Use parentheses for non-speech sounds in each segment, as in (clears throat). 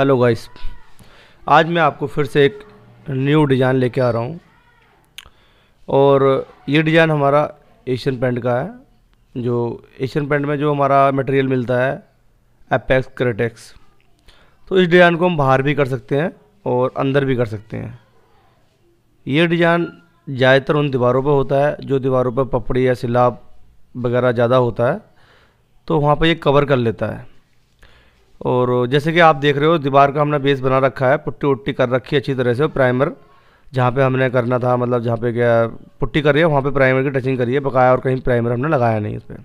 hello guys आज मैं आपको फिर से एक न्यू डिज़ाइन लेके आ रहा हूँ और ये डिज़ाइन हमारा एशियन पेंट का है जो एशियन पेंट में जो हमारा मटेरियल मिलता है एपेक्स क्रेटेक्स तो इस डिज़ाइन को हम बाहर भी कर सकते हैं और अंदर भी कर सकते हैं ये डिज़ाइन ज़्यादातर उन दीवारों पर होता है जो दीवारों पर पपड़ी या सिलाब वगैरह ज़्यादा होता है तो वहाँ पर ये कवर कर लेता है और जैसे कि आप देख रहे हो दीवार का हमने बेस बना रखा है पुट्टी उट्टी कर रखी है अच्छी तरह से प्राइमर जहाँ पे हमने करना था मतलब जहाँ पे क्या पुट्टी करी है वहाँ पे प्राइमर की टचिंग करी है बकाया और कहीं प्राइमर हमने लगाया नहीं उस पर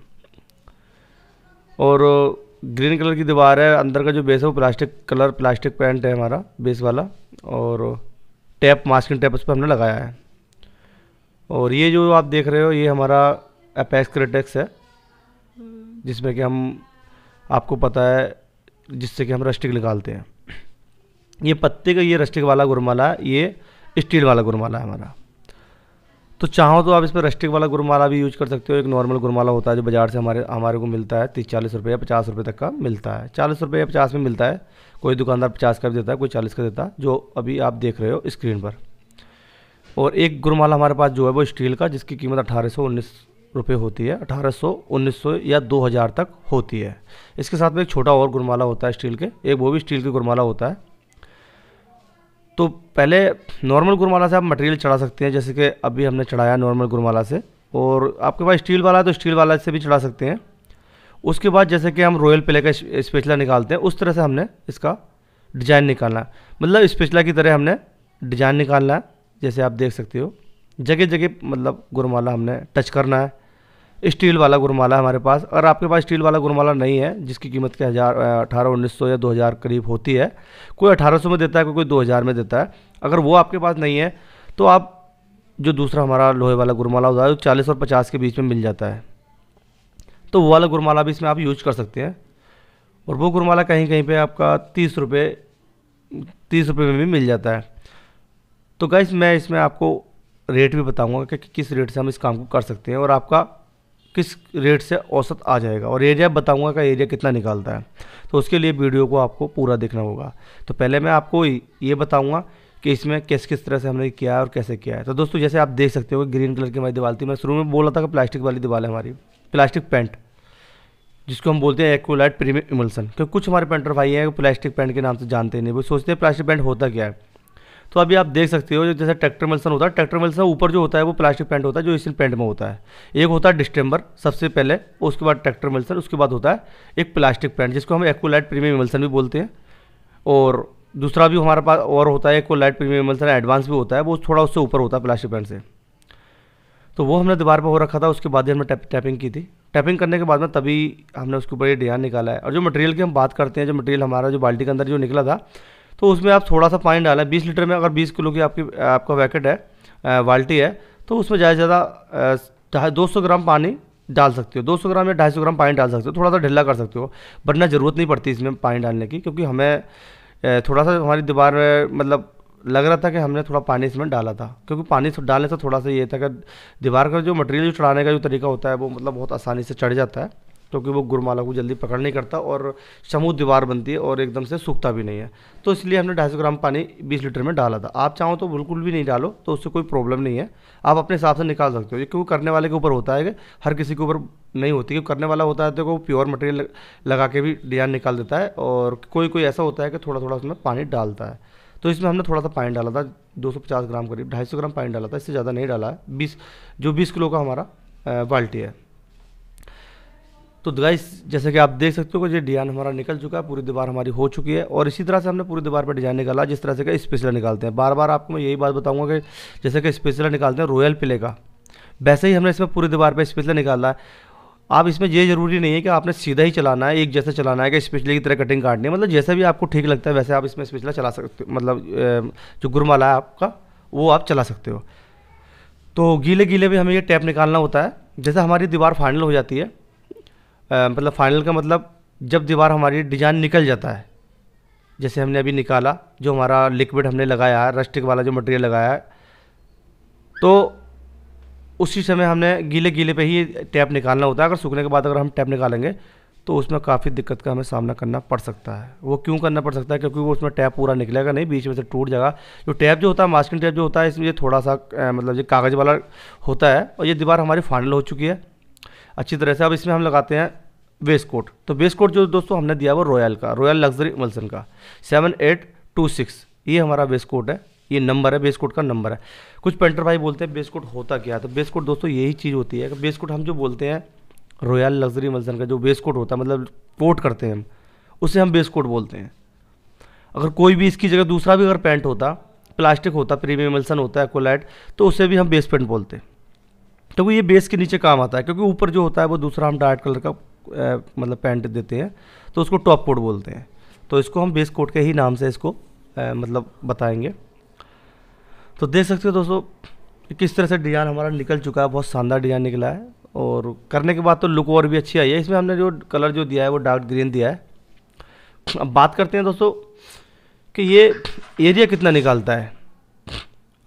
और ग्रीन कलर की दीवार है अंदर का जो बेस है वो प्लास्टिक कलर प्लास्टिक पेंट है हमारा बेस वाला और टैप मास्किंग टैप उस पर हमने लगाया है और ये जो आप देख रहे हो ये हमारा अपैक्स क्रिटेक्स है जिसमें कि हम आपको पता है जिससे कि हम रस्टिक निकालते हैं ये पत्ते का ये रस्टिक वाला गुरमाला ये स्टील वाला गुरमाला है हमारा तो चाहो तो आप इस पर रस्टिक वाला गुरमाला भी यूज कर सकते हो एक नॉर्मल गुरमाला होता है जो बाज़ार से हमारे हमारे को मिलता है तीस चालीस रुपये या पचास रुपये तक का मिलता है चालीस रुपये या पचास में मिलता है कोई दुकानदार पचास का देता है कोई चालीस का देता है जो अभी आप देख रहे हो स्क्रीन पर और एक गुरमाला हमारे पास जो है वो स्टील का जिसकी कीमत अठारह सौ उन्नीस रुपये होती है 1800, 1900 या 2000 तक होती है इसके साथ में एक छोटा और गुरमाला होता है स्टील के एक वो भी स्टील के गुरमाला होता है तो पहले नॉर्मल गुरमाला से आप मटेरियल चढ़ा सकते हैं जैसे कि अभी हमने चढ़ाया नॉर्मल गुरमाला से और आपके पास स्टील वाला है तो स्टील वाला से भी चढ़ा सकते हैं उसके बाद जैसे कि हम रॉयल प्ले का स्पेचला निकालते हैं उस तरह से हमने इसका डिजाइन निकालना है मतलब स्पेचला की तरह हमने डिजाइन निकालना है जैसे आप देख सकते हो जगह जगह मतलब गुरमाला हमने टच करना है स्टील वाला गुरमाला हमारे पास अगर आपके पास स्टील वाला गुरमाला नहीं है जिसकी कीमत के हज़ार अठारह उन्नीस सौ या दो हज़ार करीब होती है कोई अठारह सौ में देता है कोई कोई दो हज़ार में देता है अगर वो आपके पास नहीं है तो आप जो दूसरा हमारा लोहे वाला गुरमाला होता है वो चालीस और पचास के बीच में मिल जाता है तो वो वाला गुरमाला भी इसमें आप यूज कर सकते हैं और वो गुरमाला कहीं कहीं पर आपका तीस रुपये तीस रुपये में भी मिल जाता है तो गैस मैं इसमें आपको रेट भी बताऊंगा कि किस रेट से हम इस काम को कर सकते हैं और आपका किस रेट से औसत आ जाएगा और एरिया बताऊंगा का एरिया कितना निकालता है तो उसके लिए वीडियो को आपको पूरा देखना होगा तो पहले मैं आपको ये बताऊँगा कि इसमें किस किस तरह से हमने किया है और कैसे किया है तो दोस्तों जैसे आप देख सकते हो ग्रीन कलर की हमारी दीवाल थी मैं शुरू में बोला था कि प्लास्टिक वाली दीवाल है हमारी प्लास्टिक पेंट जिसको हम बोलते हैं एक्ोलाइट प्रीमियम इमल्सन क्योंकि कुछ हमारे पेंटर भाई हैं प्लास्टिक पेंट के नाम से जानते नहीं वो सोचते हैं प्लास्टिक पेंट होता क्या है तो अभी आप देख सकते हो जैसे ट्रैक्टर मल्सन होता है ट्रैक्टर मल्सन ऊपर जो होता है वो प्लास्टिक पैंट होता है जो इसी पेंट में होता है एक होता है डिस्टेम्बर सबसे पहले उसके बाद ट्रैक्टर मल्सन उसके बाद होता है एक प्लास्टिक पैंट जिसको हम एक्ोलाइट प्रीमियम मल्सन भी बोलते हैं और दूसरा भी हमारे पास और होता है एक्ोलाइट प्रीमियम मल्सन एडवांस भी होता है वो थोड़ा उससे ऊपर होता है प्लास्टिक पैंट से तो वो हमने दीवार पर हो रखा था उसके बाद ही हमने टैपिंग की थी टैपिंग करने के बाद में तभी हमने उसके ऊपर ये डिजाइन निकाला है और जो मटेरियल की हम बात करते हैं जो मटेरियल हमारा जो बाल्टी के अंदर जो निकला था तो उसमें आप थोड़ा सा पानी डालें बीस लीटर में अगर बीस किलो की आपकी आपका पैकेट है बाल्टी है तो उसमें ज़्यादा से ज़्यादा दो सौ ग्राम पानी डाल सकते हो 200 ग्राम या 250 ग्राम पानी डाल सकते हो थोड़ा सा ढीला कर सकते हो वरना ज़रूरत नहीं पड़ती इसमें पानी डालने की क्योंकि हमें थोड़ा सा हमारी दीवार में मतलब लग रहा था कि हमने थोड़ा पानी इसमें डाला था क्योंकि पानी डालने से थोड़ा सा ये था कि दीवार का जो मटेरियल जो चढ़ाने का जो तरीका होता है वो मतलब बहुत आसानी से चढ़ जाता है क्योंकि वो गुरमाला को जल्दी पकड़ नहीं करता और समूह दीवार बनती है और एकदम से सूखता भी नहीं है तो इसलिए हमने ढाई सौ ग्राम पानी बीस लीटर में डाला था आप चाहो तो बिल्कुल भी नहीं डालो तो उससे कोई प्रॉब्लम नहीं है आप अपने हिसाब से निकाल सकते हो क्योंकि करने वाले के ऊपर होता है हर किसी के ऊपर नहीं होती क्योंकि करने वाला होता है तो वो प्योर मटेरियल लगा के भी डिजाइन निकाल देता है और कोई कोई ऐसा होता है कि थोड़ा थोड़ा उसमें पानी डालता है तो इसमें हमने थोड़ा सा पानी डाला था 250 ग्राम करीब 250 ग्राम पानी डाला था इससे ज़्यादा नहीं डाला है बीस जो बीस किलो का हमारा बाल्टी है तो गाइस जैसे कि आप देख सकते हो कि ये डिजाइन हमारा निकल चुका है पूरी दीवार हमारी हो चुकी है और इसी तरह से हमने पूरी दीवार पर डिजाइन निकाला जिस तरह से कि स्पेशलर निकालते हैं बार बार आपको मैं यही बात बताऊंगा कि जैसे कि स्पेशलर निकालते हैं रॉयल पिले का वैसे ही हमने इसमें पूरी दीवार पर स्पेशल निकाला है आप इसमें ये ज़रूरी नहीं है कि आपने सीधा ही चलाना है एक जैसे चलाना है कि स्पेशली की तरह कटिंग काटनी है मतलब जैसे भी आपको ठीक लगता है वैसे आप इसमें स्पेशला चला सकते हो मतलब जो गुरमाला है आपका वो आप चला सकते हो तो गीले गीले भी हमें ये टैप निकालना होता है जैसे हमारी दीवार फाइनल हो जाती है मतलब फाइनल का मतलब जब दीवार हमारी डिजाइन निकल जाता है जैसे हमने अभी निकाला जो हमारा लिक्विड हमने लगाया है रस्टिक वाला जो मटेरियल लगाया है तो उसी समय हमने गीले गीले पे ही टैप निकालना होता है अगर सूखने के बाद अगर हम टैप निकालेंगे तो उसमें काफ़ी दिक्कत का हमें सामना करना पड़ सकता है वो क्यों करना पड़ सकता है क्योंकि वो उसमें टैप पूरा निकलेगा नहीं बीच में से टूट जाएगा जो टैप जो होता है मास्किंग टैप जो होता है इसमें ये थोड़ा सा मतलब ये कागज़ वाला होता है और ये दीवार हमारी फाइनल हो चुकी है अच्छी तरह से अब इसमें हम लगाते हैं वेस्ट कोट तो वेस्ट कोट जो दोस्तों हमने दिया वो रॉयल का रॉयल लग्जरी मल्सन का सेवन एट टू सिक्स ये हमारा वेस्ट कोट है ये नंबर है बेस कोट का नंबर है कुछ पेंटर भाई बोलते हैं बेस कोट होता क्या है तो बेस कोट दोस्तों यही चीज़ होती है कि बेस कोट हम जो बोलते हैं रॉयल लग्जरी मल्सन का जो बेस कोट होता है मतलब कोट करते हैं हम उसे हम बेस कोट बोलते हैं अगर कोई भी इसकी जगह दूसरा भी अगर पेंट होता प्लास्टिक होता प्रीमियम मल्सन होता है कोलाइट तो उसे भी हम बेस पेंट बोलते हैं तो वो ये बेस के नीचे काम आता है क्योंकि ऊपर जो होता है वो दूसरा हम डार्क कलर का मतलब पैंट देते हैं तो उसको टॉप कोट बोलते हैं तो इसको हम बेस कोट के ही नाम से इसको मतलब बताएंगे तो देख सकते हो दोस्तों किस तरह से डिज़ाइन हमारा निकल चुका है बहुत शानदार डिज़ाइन निकला है और करने के बाद तो लुक और भी अच्छी आई है इसमें हमने जो कलर जो दिया है वो डार्क ग्रीन दिया है अब बात करते हैं दोस्तों कि ये एरिया कितना निकालता है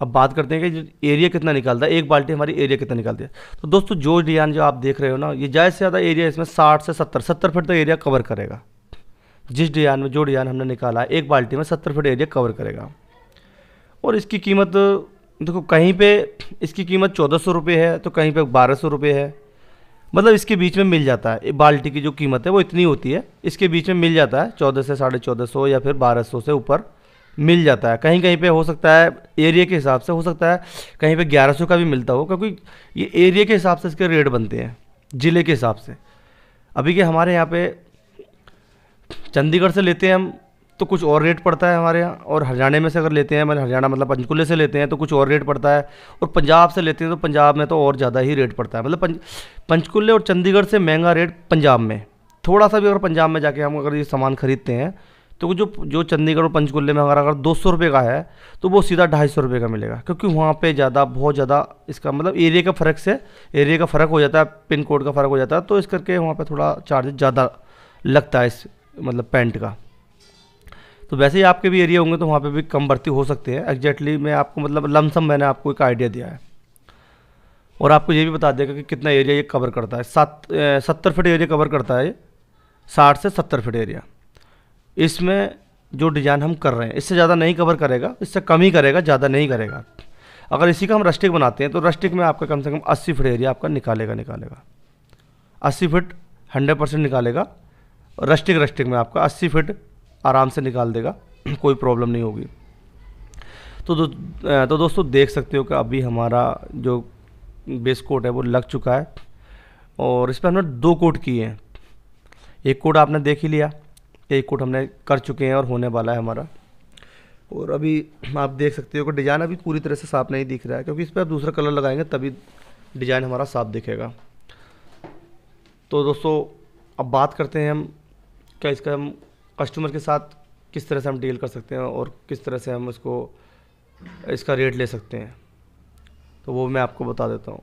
अब बात करते हैं कि एरिया कितना निकालता है एक बाल्टी हमारी एरिया कितना निकालती है तो दोस्तों जो डिजाइन जो आप देख रहे हो ना ये ज़्यादा से ज़्यादा एरिया इसमें साठ से सत्तर सत्तर फीट तक एरिया कवर करेगा जिस डिजाइन में जो डिजाइन हमने निकाला है एक बाल्टी में सत्तर फीट एरिया कवर करेगा और इसकी कीमत देखो कहीं पे इसकी कीमत चौदह सौ रुपये है तो कहीं पे बारह सौ रुपये है मतलब इसके बीच में मिल जाता है बाल्टी की जो कीमत है वो इतनी होती है इसके बीच में मिल जाता है चौदह से साढ़े चौदह सौ या फिर बारह सौ से ऊपर मिल जाता है कहीं कहीं पे हो सकता है एरिया के हिसाब से हो सकता है कहीं पे 1100 का भी मिलता हो क्योंकि ये एरिया के हिसाब से इसके रेट बनते हैं ज़िले के हिसाब से अभी के हमारे यहाँ पे चंडीगढ़ से लेते हैं हम तो कुछ और रेट पड़ता है हमारे यहाँ और हरियाणा में से अगर लेते हैं मतलब हरियाणा मतलब पंचकुले से लेते हैं तो कुछ और रेट पड़ता है और पंजाब से लेते हैं तो पंजाब में तो और ज़्यादा ही रेट पड़ता है मतलब पंच पंचकुले और चंडीगढ़ से महंगा रेट पंजाब में थोड़ा सा भी अगर पंजाब में जाके हम अगर ये सामान ख़रीदते हैं तो जो जो चंडीगढ़ और पंचकुल्ले में अगर अगर दो सौ रुपये का है तो वो सीधा ढाई सौ रुपये का मिलेगा क्योंकि वहाँ पे ज़्यादा बहुत ज़्यादा इसका मतलब एरिया का फ़र्क से एरिया का फ़र्क हो जाता है पिन कोड का फ़र्क हो जाता है तो इस करके वहाँ पर थोड़ा चार्जेस ज़्यादा लगता है इस मतलब पेंट का तो वैसे ही आपके भी एरिया होंगे तो वहाँ पर भी कम भर्ती हो सकती है एग्जैक्टली मैं आपको मतलब लमसम मैंने आपको एक आइडिया दिया है और आपको ये भी बता देगा कि कितना एरिया ये कवर करता है सात सत्तर फिट एरिया कवर करता है ये साठ से सत्तर फिट एरिया इसमें जो डिज़ाइन हम कर रहे हैं इससे ज़्यादा नहीं कवर करेगा इससे कम ही करेगा ज़्यादा नहीं करेगा अगर इसी का हम रस्टिक बनाते हैं तो रस्टिक में आपका कम से कम अस्सी फिट एरिया आपका निकालेगा निकालेगा अस्सी फिट हंड्रेड परसेंट निकालेगा रस्टिक रस्टिक में आपका अस्सी फिट आराम से निकाल देगा (clears throat) कोई प्रॉब्लम नहीं होगी तो दो, तो दोस्तों देख सकते हो कि अभी हमारा जो बेस कोट है वो लग चुका है और इस पर हमने दो कोट किए हैं एक कोट आपने देख ही लिया एक कोट हमने कर चुके हैं और होने वाला है हमारा और अभी आप देख सकते हो कि डिज़ाइन अभी पूरी तरह से साफ नहीं दिख रहा है क्योंकि इस पर आप दूसरा कलर लगाएंगे तभी डिज़ाइन हमारा साफ दिखेगा तो दोस्तों अब बात करते हैं हम क्या इसका हम कस्टमर के साथ किस तरह से हम डील कर सकते हैं और किस तरह से हम इसको इसका रेट ले सकते हैं तो वो मैं आपको बता देता हूँ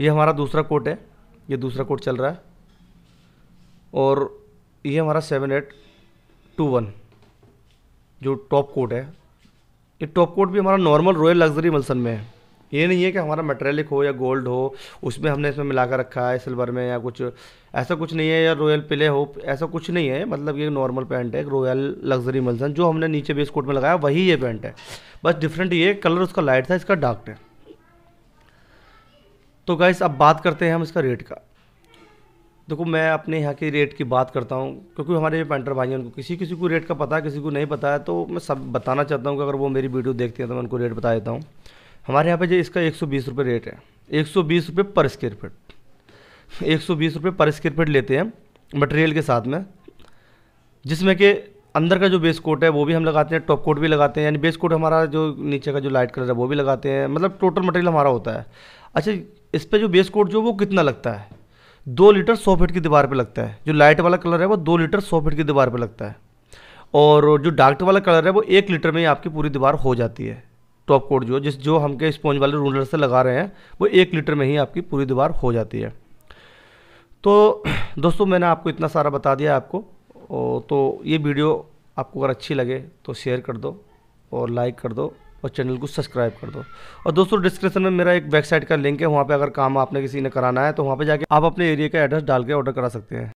ये हमारा दूसरा कोट है ये दूसरा कोट चल रहा है और ये हमारा सेवन एट टू वन जो टॉप कोट है ये टॉप कोट भी हमारा नॉर्मल रॉयल लग्जरी मलसन में है ये नहीं है कि हमारा मेटेलिक हो या गोल्ड हो उसमें हमने इसमें मिला कर रखा है सिल्वर में या कुछ ऐसा कुछ नहीं है या रॉयल पिले हो ऐसा कुछ नहीं है मतलब ये नॉर्मल पैंट है एक रॉयल लग्जरी मलसन जो हमने नीचे बेस कोट में लगाया वही ये पैंट है बस डिफरेंट ये कलर उसका लाइट था इसका डार्क है तो गाइस अब बात करते हैं हम इसका रेट का देखो मैं अपने यहाँ के रेट की बात करता हूँ क्योंकि हमारे ये पेंटर भाई हैं उनको किसी किसी को रेट का पता है किसी को नहीं पता है तो मैं सब बताना चाहता हूँ कि अगर वो मेरी वीडियो देखते हैं तो मैं उनको रेट बता देता हूँ हमारे यहाँ पे जो इसका एक सौ रेट है एक सौ पर स्क्वेयर फिट एक सौ पर स्क्वेयर फिट लेते हैं मटेरियल के साथ में जिसमें कि अंदर का जो बेस कोट है वो भी हम लगाते हैं टॉप कोट भी लगाते हैं यानी बेस कोट हमारा जो नीचे का जो लाइट कलर है वो भी लगाते हैं मतलब टोटल मटेरियल हमारा होता है अच्छा इस पर जो बेस कोट जो वो कितना लगता है दो लीटर सौ फीट की दीवार पे लगता है जो लाइट वाला कलर है वो दो लीटर सौ फीट की दीवार पे लगता है और जो डार्क वाला कलर है वो एक लीटर में ही आपकी पूरी दीवार हो जाती है टॉप कोट जो जिस जो हम के स्पॉन्ज वाले रूलर से लगा रहे हैं वो एक लीटर में ही आपकी पूरी दीवार हो जाती है तो दोस्तों मैंने आपको इतना सारा बता दिया आपको तो ये वीडियो आपको अगर अच्छी लगे तो शेयर कर दो और लाइक कर दो और चैनल को सब्सक्राइब कर दो और दोस्तों डिस्क्रिप्शन में मेरा एक वेबसाइट का लिंक है वहाँ पर अगर काम आपने किसी ने कराना है तो वहाँ पर जाके आप अपने एरिया का एड्रेस डाल के ऑर्डर करा सकते हैं